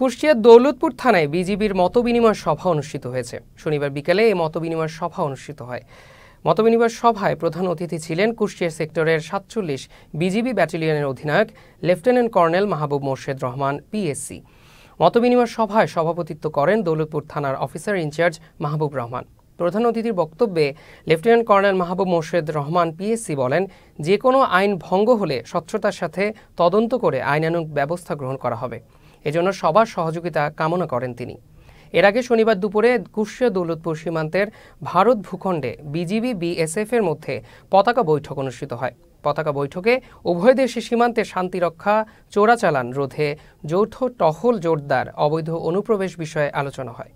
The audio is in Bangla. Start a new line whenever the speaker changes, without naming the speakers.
কুষ্টিয়ার দৌলতপুর থানায় বিজিবির মতবিনিময় সভা অনুষ্ঠিত হয়েছে শনিবার বিকেলে এই মতবিনিময় সভা অনুষ্ঠিত হয় মতবিনিময় সভায় প্রধান অতিথি ছিলেন কুষ্টিয়া সেক্টরের সাতচল্লিশ বিজিবি ব্যাটালিয়নের অধিনায়ক lieutenant colonel Mahbub Morshed Rahman PSC মতবিনিময় সভায় সভাপতিত্ব করেন দৌলতপুর থানার অফিসার ইনচার্জ মাহবুব রহমান প্রধান অতিথির বক্তব্যে lieutenant colonel Mahbub Morshed Rahman PSC বলেন যে কোনো আইন ভঙ্গ হলে স্বচ্ছতার সাথে তদন্ত করে আইনানুগ ব্যবস্থা গ্রহণ করা হবে এজন্য সবার সহযোগিতা কামনা করেন তিনি এর আগে শনিবার দুপুরে কুষ্টিয়া দৌলতপুর সীমান্তের ভারত ভূখণ্ডে বিজিবি বিএসএফ এর মধ্যে পতাকা বৈঠক অনুষ্ঠিত হয় পতাকা বৈঠকে উভয় দেশে সীমান্তে শান্তি রক্ষা চোরাচালান রোধে যৌথ টহল জোরদার অবৈধ অনুপ্রবেশ বিষয়ে আলোচনা হয়